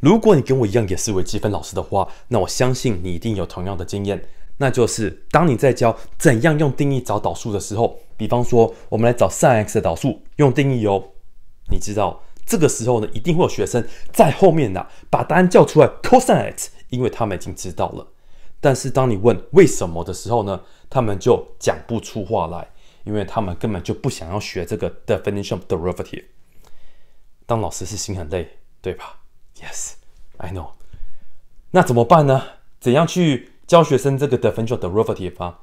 如果你跟我一样也是微积分老师的话，那我相信你一定有同样的经验，那就是当你在教怎样用定义找导数的时候，比方说我们来找 sin x 的导数，用定义哦，你知道这个时候呢，一定会有学生在后面呢把答案叫出来 cos x，因为他们已经知道了。但是当你问为什么的时候呢，他们就讲不出话来，因为他们根本就不想要学这个 definition of derivative。当老师是心很累，对吧？Yes, I know. 那怎么办呢？怎样去教学生这个 definition of derivative 啊？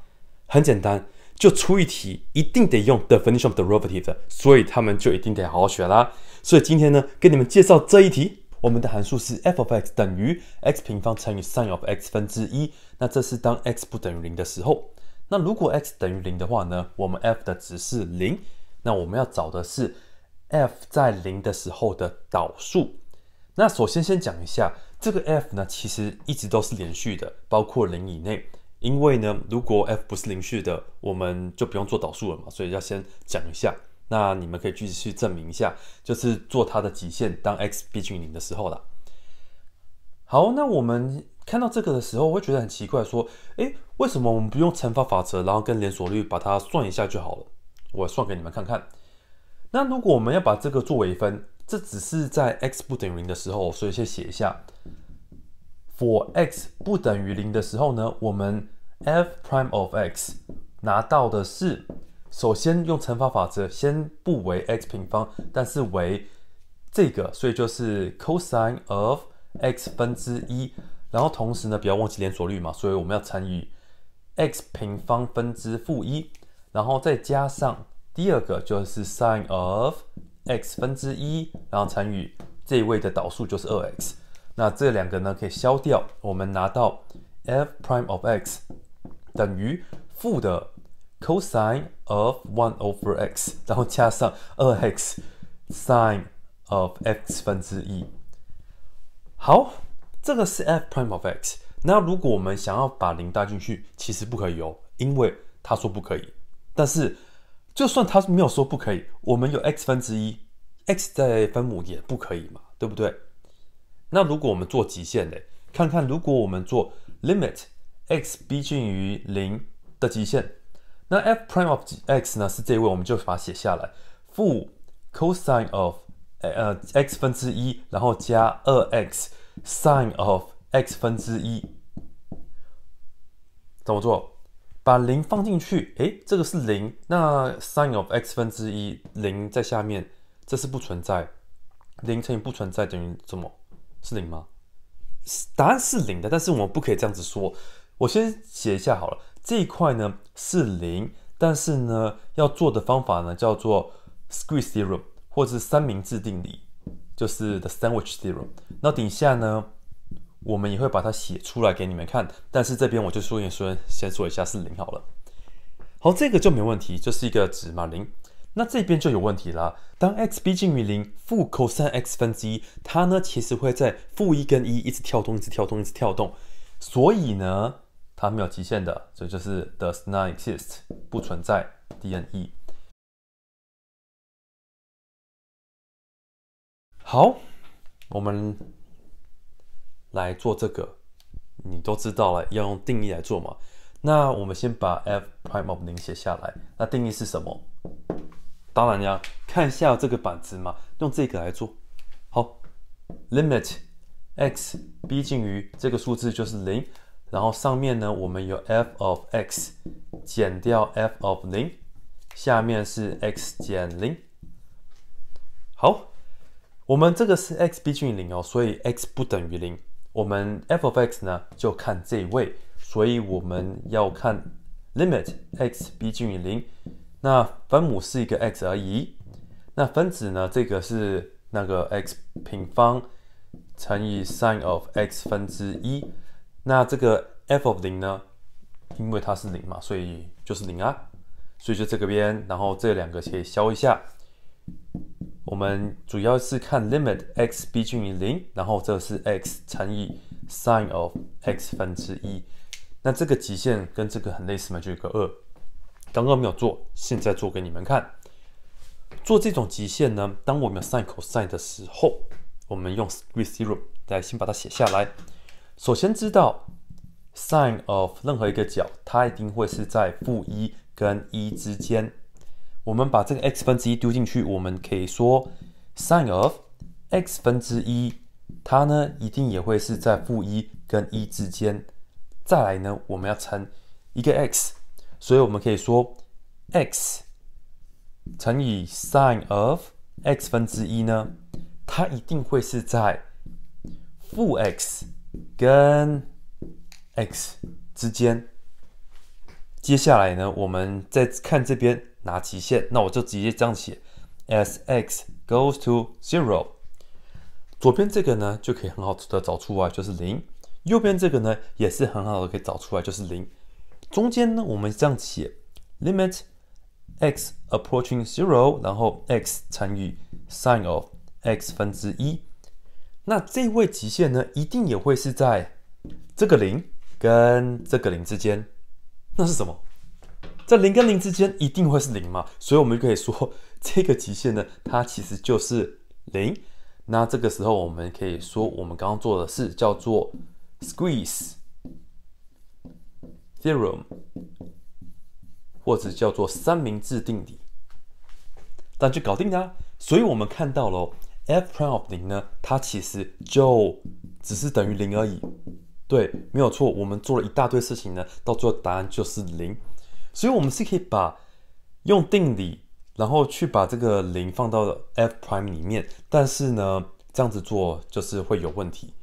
很简单，就出一题，一定得用 definition of derivative 的，所以他们就一定得好好学啦。所以今天呢，给你们介绍这一题。我们的函数是 f of x 等于 x 平方乘以 s i n of x 分之一，那这是当 x 不等于零的时候。那如果 x 等于零的话呢，我们 f 的值是零。那我们要找的是 f 在零的时候的导数。那首先先讲一下，这个 f 呢，其实一直都是连续的，包括零以内。因为呢，如果 f 不是连续的，我们就不用做导数了嘛。所以要先讲一下。那你们可以继续证明一下，就是做它的极限，当 x 趋近于零的时候了。好，那我们看到这个的时候，会觉得很奇怪，说，诶，为什么我们不用乘法法则，然后跟连锁率把它算一下就好了？我算给你们看看。那如果我们要把这个做微分。这只是在 x 不等于零的时候，所以先写一下。for x 不等于零的时候呢，我们 f prime of x 拿到的是，首先用乘法法则，先不为 x 平方，但是为这个，所以就是 cosine of x 分之一，然后同时呢，不要忘记连锁律嘛，所以我们要乘以 x 平方分之负一，然后再加上第二个就是 sin of x 分之一，然后乘以这一位的导数就是二 x，那这两个呢可以消掉，我们拿到 f prime of x 等于负的 cosine of one over x，然后加上二 x sine of x 分之一。好，这个是 f prime of x。那如果我们想要把零带进去，其实不可以哦，因为他说不可以。但是就算他没有说不可以，我们有 x 分之一。x 在分母也不可以嘛，对不对？那如果我们做极限呢？看看如果我们做 limit x 逼近于零的极限，那 f prime of x 呢？是这位我们就把它写下来：负 cosine of 呃 x 分之一，然后加二 x sine of x 分之一。怎么做？把零放进去，诶，这个是零。那 sine of x 分之一，零在下面。这是不存在，零乘以不存在等于什么？是零吗？答案是零的，但是我们不可以这样子说。我先写一下好了，这一块呢是零，但是呢要做的方法呢叫做 squeeze theorem 或者三明治定理，就是 the sandwich theorem。那等一下呢，我们也会把它写出来给你们看。但是这边我就说一说，先说一下是零好了。好，这个就没问题，就是一个值嘛，零。那这边就有问题了。当 x 逼近于零，负 cos x 分之一，它呢其实会在负一跟一一直跳动，一直跳动，一直跳动。所以呢，它没有极限的，所以就是 does not exist，不存在，DNE。好，我们来做这个，你都知道了，要用定义来做嘛。那我们先把 f prime of 零写下来。那定义是什么？当然呀，看一下这个板子嘛，用这个来做。好，limit x 逼近于这个数字就是零，然后上面呢我们有 f of x 减掉 f of 零，下面是 x 减零。好，我们这个是 x 逼近零哦，所以 x 不等于零。我们 f of x 呢就看这一位，所以我们要看 limit x 逼近于零。那分母是一个 x 而已，那分子呢？这个是那个 x 平方乘以 sin of x 分之一。那这个 f of 零呢？因为它是零嘛，所以就是零啊。所以就这个边，然后这两个可以消一下。我们主要是看 limit x 逼近于零，然后这是 x 乘以 sin of x 分之一。那这个极限跟这个很类似嘛，就一个二。刚刚没有做，现在做给你们看。做这种极限呢，当我们 sine cosine 的时候，我们用 screencroom 来先把它写下来。首先知道 sine of 任何一个角，它一定会是在负一跟一之间。我们把这个 x 分之一丢进去，我们可以说 sine of x 分之一，它呢一定也会是在负一跟一之间。再来呢，我们要乘一个 x。所以我们可以说，x 乘以 sin of x 分之一呢，它一定会是在负 x 跟 x 之间。接下来呢，我们再看这边拿极限，那我就直接这样写，as x goes to zero，左边这个呢就可以很好的找出来就是零，右边这个呢也是很好的可以找出来就是零。中间呢，我们这样写，limit x approaching zero，然后 x 乘以 sine of x 分之一。那这位极限呢，一定也会是在这个零跟这个零之间。那是什么？在零跟零之间，一定会是零嘛？所以我们可以说，这个极限呢，它其实就是零。那这个时候，我们可以说，我们刚刚做的是叫做 squeeze。e 定 m 或者叫做三明治定理，那就搞定了。所以我们看到了 f prime of 零呢，它其实就只是等于零而已。对，没有错。我们做了一大堆事情呢，到最后答案就是零。所以我们是可以把用定理，然后去把这个零放到 f prime 里面，但是呢，这样子做就是会有问题。